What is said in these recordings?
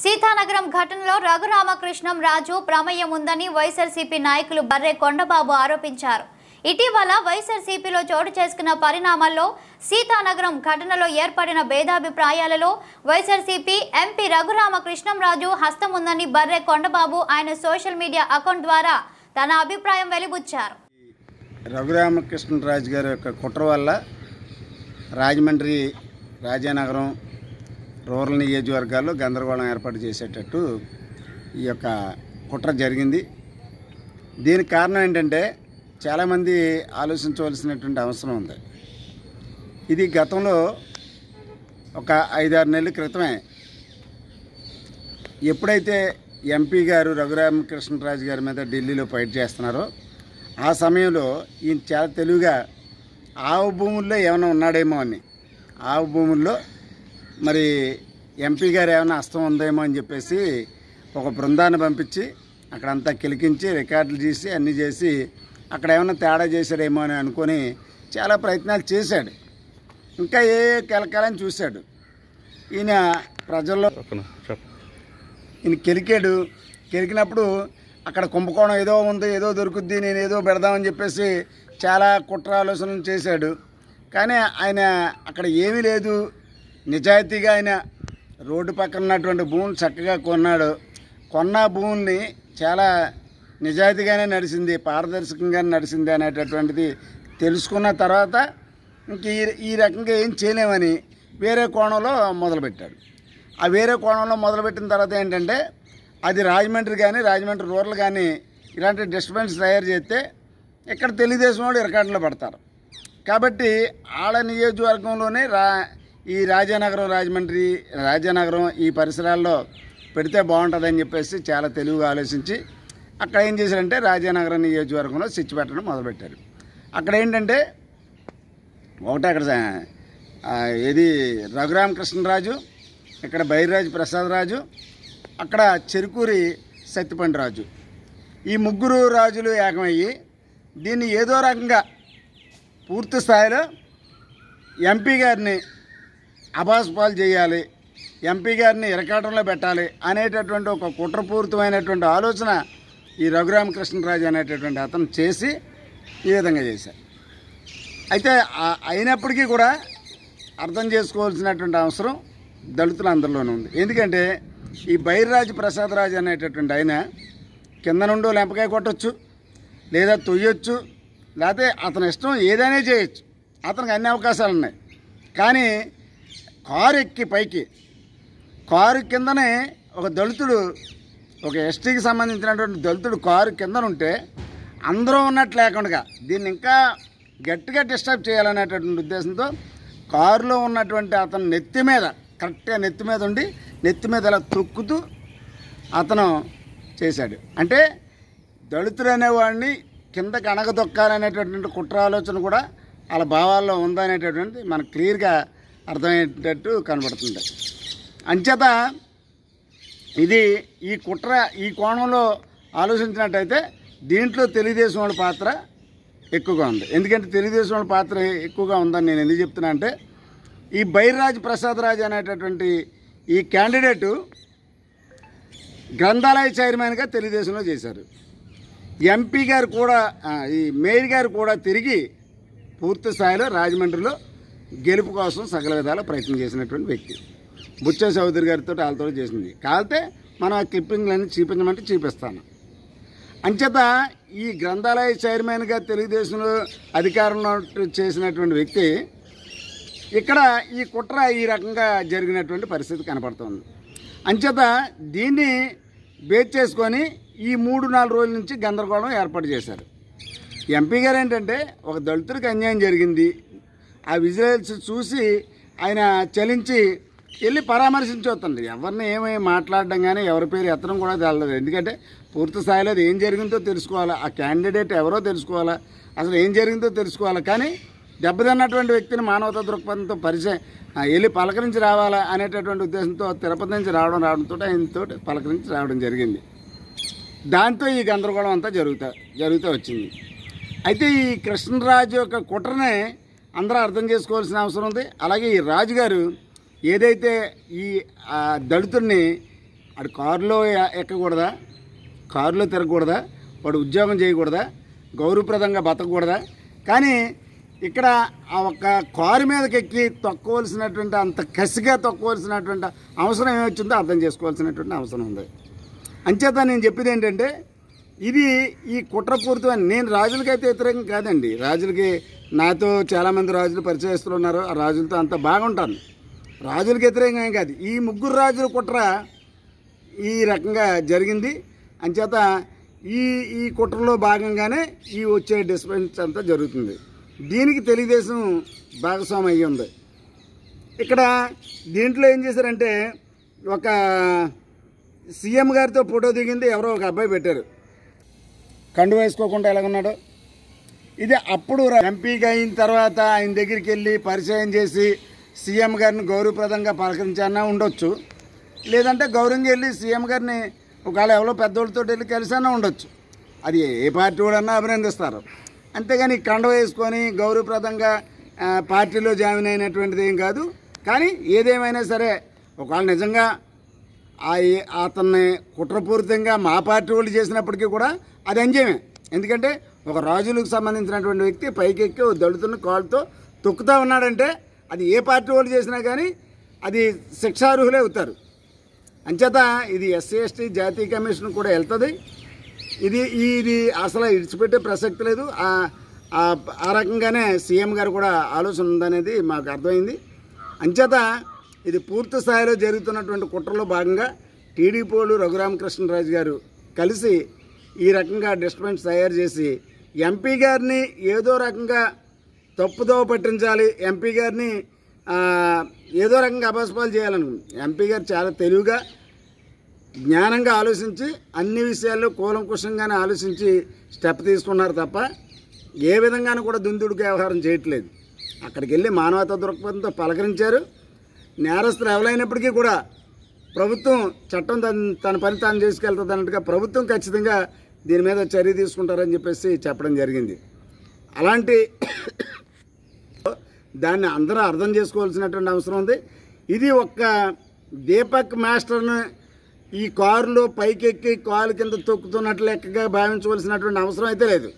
సీతానగరం ఘటనలో రఘురామకృష్ణం రాజు ప్రమేయం ఉందని వైఎస్ఆర్సీపీ నాయకులు బర్రె కొండబాబు ఆరోపించారు ఇటీవల వైఎస్ఆర్సీపీలో చోటు చేసుకున్న పరిణామాల్లో సీతానగరం ఘటనలో ఏర్పడిన భేదాభిప్రాయాలలో వైఎస్ఆర్సీపీ ఎంపీ రఘురామకృష్ణంరాజు హస్తం ఉందని బర్రె కొండబాబు ఆయన సోషల్ మీడియా అకౌంట్ ద్వారా తన అభిప్రాయం వెలిబుచ్చారు రఘురామకృష్ణరాజు గారి యొక్క కుట్ర వల్ల రాజమండ్రి రాజానగరం రూరల్ నియోజకవర్గాల్లో గందరగోళం ఏర్పాటు చేసేటట్టు ఈ యొక్క కుట్ర జరిగింది దీనికి కారణం ఏంటంటే చాలామంది ఆలోచించవలసినటువంటి అవసరం ఉంది ఇది గతంలో ఒక ఐదారు నెలల క్రితమే ఎప్పుడైతే ఎంపీ గారు రఘురామకృష్ణరాజు గారి మీద ఢిల్లీలో ఫైట్ చేస్తున్నారో ఆ సమయంలో ఈయన చాలా తెలివిగా ఆవు భూముల్లో ఏమైనా ఉన్నాడేమో అని ఆవు భూముల్లో మరి ఎంపీ గారు ఏమైనా అస్తం ఉందేమో అని చెప్పేసి ఒక బృందాన్ని పంపించి అక్కడంతా కిలికించి రికార్డులు చేసి అన్నీ చేసి అక్కడ ఏమైనా తేడా చేశాడేమో అని అనుకొని చాలా ప్రయత్నాలు చేశాడు ఇంకా ఏ కెలకాలని చూశాడు ఈయన ప్రజల్లో ఈయన కెలికాడు కెలికినప్పుడు అక్కడ కుంభకోణం ఏదో ఉంది ఏదో దొరుకుద్ది నేను ఏదో పెడదామని చెప్పేసి చాలా కుట్ర ఆలోచనలు చేశాడు కానీ ఆయన అక్కడ ఏమీ లేదు నిజాయితీగా ఆయన రోడ్డు పక్కన ఉన్నటువంటి భూములు చక్కగా కొన్నాడు కొన్న భూముల్ని చాలా నిజాయితీగానే నడిచింది పారదర్శకంగా నడిచింది అనేటటువంటిది తెలుసుకున్న తర్వాత ఇంక ఈ రకంగా ఏం చేయలేమని వేరే కోణంలో మొదలుపెట్టాడు ఆ వేరే కోణంలో మొదలుపెట్టిన తర్వాత ఏంటంటే అది రాజమండ్రి కానీ రాజమండ్రి రూరల్ కానీ ఇలాంటి డిస్టర్బెన్స్ తయారు చేస్తే ఇక్కడ తెలుగుదేశం వాళ్ళు ఇరకాటలో పడతారు కాబట్టి ఆడ నియోజకవర్గంలోనే రా ఈ రాజానగరం రాజమండ్రి రాజానగరం ఈ పరిసరాల్లో పెడితే బాగుంటుందని చెప్పేసి చాలా తెలివిగా ఆలోచించి అక్కడ ఏం చేశారంటే రాజానగరం నియోజకవర్గంలో స్విచ్ పెట్టడం మొదలుపెట్టారు అక్కడ ఏంటంటే ఒకటే అక్కడ ఏది ఇది కృష్ణరాజు ఇక్కడ బైరాజు రాజు అక్కడ చెరుకూరి సత్యపండి రాజు ఈ ముగ్గురు రాజులు ఏకమయ్యి దీన్ని ఏదో రకంగా పూర్తి స్థాయిలో ఎంపీ గారిని పాలు చేయాలి ఎంపీ గారిని ఇరకాటంలో పెట్టాలి అనేటటువంటి ఒక కుట్రపూరితమైనటువంటి ఆలోచన ఈ రఘురామకృష్ణరాజు అనేటటువంటి అతను చేసి ఈ విధంగా చేశారు అయితే అయినప్పటికీ కూడా అర్థం చేసుకోవాల్సినటువంటి అవసరం దళితులు అందరిలోనే ఉంది ఎందుకంటే ఈ బైర్రాజు రాజు అనేటటువంటి ఆయన కింద నుండో లెంపకాయ కొట్టచ్చు లేదా తొయ్యొచ్చు లేకపోతే అతని ఇష్టం ఏదైనా చేయొచ్చు అతనికి అన్ని అవకాశాలు ఉన్నాయి కానీ కారు ఎక్కి పైకి కారు కిందనే ఒక దళితుడు ఒక ఎస్టీకి సంబంధించినటువంటి దళితుడు కారు కిందనుంటే అందరూ ఉన్నట్టు లేకుండా దీన్ని ఇంకా గట్టిగా డిస్టర్బ్ చేయాలనేటటువంటి ఉద్దేశంతో కారులో ఉన్నటువంటి అతను నెత్తి మీద కరెక్ట్గా నెత్తి మీద ఉండి నెత్తి మీద ఇలా తొక్కుతూ అతను చేశాడు అంటే దళితుడు అనేవాడిని కిందకి అణగదొక్కాలనేటటువంటి కుట్ర ఆలోచన కూడా వాళ్ళ భావాల్లో ఉందనేటటువంటి మనకు క్లియర్గా అర్థమయ్యేటట్టు కనబడుతుంది అంచేత ఇది ఈ కుట్ర ఈ కోణంలో ఆలోచించినట్టయితే దీంట్లో తెలుగుదేశం వాళ్ళ పాత్ర ఎక్కువగా ఉంది ఎందుకంటే తెలుగుదేశం వాళ్ళ పాత్ర ఎక్కువగా ఉందని నేను ఎందుకు చెప్తున్నా అంటే ఈ బైర్రాజ్ ప్రసాద్ రాజ్ అనేటటువంటి ఈ క్యాండిడేటు గ్రంథాలయ చైర్మన్గా తెలుగుదేశంలో చేశారు ఎంపీ గారు కూడా ఈ మేయర్ గారు కూడా తిరిగి పూర్తి స్థాయిలో రాజమండ్రిలో గెలుపు కోసం సకల విధాల ప్రయత్నం చేసినటువంటి వ్యక్తి బుచ్చ చౌదరి గారితో వాళ్ళతో చేసింది కాకపోతే మనం ఆ క్లిప్పింగ్లన్నీ చూపించమంటే చూపిస్తాను అంచేత ఈ గ్రంథాలయ చైర్మన్గా తెలుగుదేశంలో అధికారంలో చేసినటువంటి వ్యక్తి ఇక్కడ ఈ కుట్ర ఈ రకంగా జరిగినటువంటి పరిస్థితి కనపడుతుంది అంచేత దీన్ని బేచ్ చేసుకొని ఈ మూడు నాలుగు రోజుల నుంచి గందరగోళం ఏర్పాటు చేశారు ఎంపీ గారు ఏంటంటే ఒక దళితుడికి అన్యాయం జరిగింది ఆ విజిలెన్స్ చూసి ఆయన చలించి వెళ్ళి పరామర్శించవుతుంది ఎవరిని ఏమీ మాట్లాడడం కానీ ఎవరి పేరు ఎత్తడం కూడా తెలియదు ఎందుకంటే పూర్తి స్థాయిలో ఏం జరిగిందో తెలుసుకోవాలా ఆ క్యాండిడేట్ ఎవరో తెలుసుకోవాలా అసలు ఏం జరిగిందో తెలుసుకోవాలా కానీ దెబ్బతిన్నటువంటి వ్యక్తిని మానవతా దృక్పథంతో పరిచయం వెళ్ళి పలకరించి రావాలా అనేటటువంటి ఉద్దేశంతో తిరుపతి నుంచి రావడం రావడంతో ఆయనతో పలకరించి రావడం జరిగింది దాంతో ఈ గందరగోళం అంతా జరుగుతా జరుగుతూ వచ్చింది అయితే ఈ కృష్ణరాజు యొక్క కుట్రనే అందరూ అర్థం చేసుకోవాల్సిన అవసరం ఉంది అలాగే ఈ రాజుగారు ఏదైతే ఈ దళితుడిని అటు కారులో ఎక్కకూడదా కారులో తిరగకూడదా వాడు ఉద్యోగం చేయకూడదా గౌరవప్రదంగా బతకూడదా కానీ ఇక్కడ ఆ ఒక్క కారు మీదకి ఎక్కి తొక్కవలసినటువంటి అంత కసిగా తొక్కవలసినటువంటి అవసరం ఏమొచ్చిందో అర్థం చేసుకోవాల్సినటువంటి అవసరం ఉంది అంచేత నేను చెప్పేది ఏంటంటే ఇది ఈ కుట్రపూరితమైన నేను రాజులకైతే వ్యతిరేకం కాదండి రాజులకి నాతో చాలామంది రాజులు పరిచయస్తులు ఉన్నారు ఆ రాజులతో అంత బాగుంటాను రాజులకు వ్యతిరేకంగా ఏం కాదు ఈ ముగ్గురు రాజుల కుట్ర ఈ రకంగా జరిగింది అంచేత ఈ ఈ కుట్రలో భాగంగానే ఈ వచ్చే డిస్పెన్స్ అంతా జరుగుతుంది దీనికి తెలుగుదేశం భాగస్వామి అయ్యి ఉంది ఇక్కడ దీంట్లో ఏం చేశారంటే ఒక సీఎం గారితో ఫోటో దిగింది ఎవరో ఒక అబ్బాయి పెట్టారు కండు వేసుకోకుండా ఉన్నాడో ఇది అప్పుడు ఎంపీగా అయిన తర్వాత ఆయన దగ్గరికి వెళ్ళి పరిచయం చేసి సీఎం గారిని గౌరవప్రదంగా పలకరించానా ఉండొచ్చు లేదంటే గౌరవంగా వెళ్ళి సీఎం గారిని ఒకవేళ ఎవరో పెద్దోళ్ళతో వెళ్ళి కలిసైనా ఉండొచ్చు అది ఏ పార్టీ వాళ్ళన్నా అభినందిస్తారు అంతేగాని కండ వేసుకొని గౌరవప్రదంగా పార్టీలో జాయిన్ అయినటువంటిది ఏం కాదు కానీ ఏదేమైనా సరే ఒకవేళ నిజంగా అతన్ని కుట్రపూరితంగా మా పార్టీ వాళ్ళు చేసినప్పటికీ కూడా అది అంజయమే ఎందుకంటే ఒక రాజులకు సంబంధించినటువంటి వ్యక్తి పైకెక్కి దళితులను కాళ్ళతో తొక్కుతూ ఉన్నాడంటే అది ఏ పార్టీ వాళ్ళు చేసినా కానీ అది శిక్షార్హులే అవుతారు అంచేత ఇది ఎస్సీ ఎస్టీ జాతీయ కమిషన్ కూడా వెళ్తుంది ఇది ఇది అసలు ఇడిచిపెట్టే ప్రసక్తి లేదు ఆ రకంగానే సీఎం గారు కూడా ఆలోచన ఉందనేది మాకు అర్థమైంది అంచేత ఇది పూర్తి స్థాయిలో జరుగుతున్నటువంటి కుట్రలో భాగంగా టీడీపీ వాళ్ళు రఘురామకృష్ణరాజు గారు కలిసి ఈ రకంగా డిస్టర్బెన్స్ తయారు చేసి ఎంపీ గారిని ఏదో రకంగా తప్పుదోవ పట్టించాలి ఎంపీ గారిని ఏదో రకంగా అపస్పాలు చేయాలనుకుంది ఎంపీ గారు చాలా తెలివిగా జ్ఞానంగా ఆలోచించి అన్ని విషయాల్లో కూలంకుషంగానే ఆలోచించి స్టెప్ తీసుకున్నారు తప్ప ఏ విధంగానూ కూడా దుందుడుకు వ్యవహారం చేయట్లేదు అక్కడికి వెళ్ళి మానవతా దృక్పథంతో పలకరించారు నేరస్తులు ఎవరైనప్పటికీ కూడా ప్రభుత్వం చట్టం తన పని తాను చేసుకెళ్తుంది అన్నట్టుగా ప్రభుత్వం ఖచ్చితంగా దీని మీద చర్య తీసుకుంటారని చెప్పేసి చెప్పడం జరిగింది అలాంటి దాన్ని అందరూ అర్థం చేసుకోవాల్సినటువంటి అవసరం ఉంది ఇది ఒక్క దీపక్ మాస్టర్ను ఈ కారులో పైకెక్కి కాలు కింద తొక్కుతున్నట్లు లెక్కగా భావించవలసినటువంటి అవసరం అయితే లేదు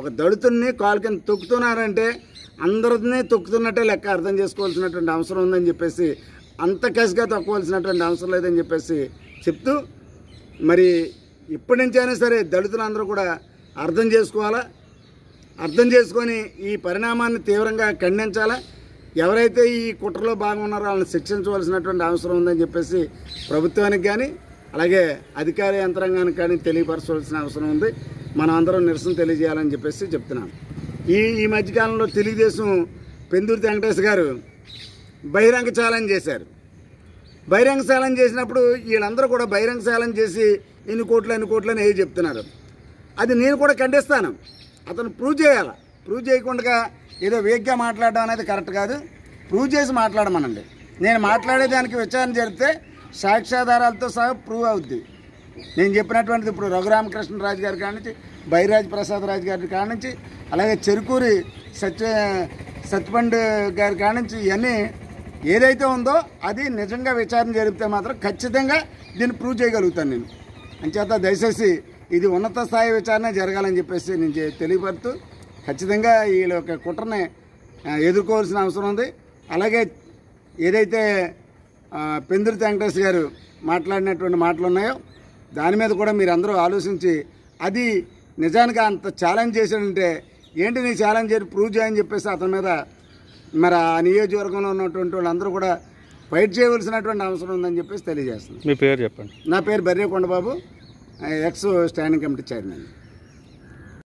ఒక దళితుడిని కాలు కింద తొక్కుతున్నారంటే అందరిని తొక్కుతున్నట్టే లెక్క అర్థం చేసుకోవాల్సినటువంటి అవసరం ఉందని చెప్పేసి అంత కసిగా తొక్కవలసినటువంటి అవసరం లేదని చెప్పేసి చెప్తూ మరి ఇప్పటి అయినా సరే దళితులందరూ కూడా అర్థం చేసుకోవాలా అర్థం చేసుకొని ఈ పరిణామాన్ని తీవ్రంగా ఖండించాలా ఎవరైతే ఈ కుట్రలో భాగం ఉన్నారో వాళ్ళని శిక్షించవలసినటువంటి అవసరం ఉందని చెప్పేసి ప్రభుత్వానికి కానీ అలాగే అధికార యంత్రాంగానికి కానీ తెలియపరచవలసిన అవసరం ఉంది మనం అందరం నిరసన తెలియజేయాలని చెప్పేసి చెప్తున్నాను ఈ ఈ మధ్యకాలంలో తెలుగుదేశం పెందూరి వెంకటేష్ గారు బహిరంగ ఛాలెంజ్ చేశారు బహిరంగ ఛాలెంజ్ చేసినప్పుడు వీళ్ళందరూ కూడా బహిరంగ ఛాలెంజ్ చేసి ఇన్ని కోట్లు ఎన్ని కోట్లు అని చెప్తున్నారు అది నేను కూడా ఖండిస్తాను అతను ప్రూవ్ చేయాలి ప్రూవ్ చేయకుండా ఏదో వేగ్గా మాట్లాడడం అనేది కరెక్ట్ కాదు ప్రూవ్ చేసి మాట్లాడమనండి నేను మాట్లాడేదానికి విచారణ జరిగితే సాక్ష్యాధారాలతో సహా ప్రూవ్ అవుద్ది నేను చెప్పినటువంటిది ఇప్పుడు రఘురామకృష్ణరాజు గారి కాడ నుంచి బైరాజ్ ప్రసాద్ రాజు గారి కాడ నుంచి అలాగే చెరుకూరి సత్య సత్పండ్ గారి కాడ నుంచి ఇవన్నీ ఏదైతే ఉందో అది నిజంగా విచారణ జరిపితే మాత్రం ఖచ్చితంగా దీన్ని ప్రూవ్ చేయగలుగుతాను నేను అంచేత దయచేసి ఇది ఉన్నత స్థాయి విచారణ జరగాలని చెప్పేసి నేను తెలియపరుతూ ఖచ్చితంగా వీళ్ళ యొక్క కుట్రని ఎదుర్కోవాల్సిన అవసరం ఉంది అలాగే ఏదైతే పెందుర్తి వెంకటేష్ గారు మాట్లాడినటువంటి మాటలు ఉన్నాయో దాని మీద కూడా మీరు అందరూ ఆలోచించి అది నిజానికి అంత ఛాలెంజ్ చేశాడంటే ఏంటి నీ ఛాలెంజ్ చేసి ప్రూవ్ చేయని చెప్పేసి అతని మీద మరి ఆ నియోజకవర్గంలో ఉన్నటువంటి వాళ్ళందరూ కూడా ఫైట్ చేయవలసినటువంటి అవసరం ఉందని చెప్పేసి తెలియజేస్తుంది మీ పేరు చెప్పండి నా పేరు Barre Babu ex standing committee chairman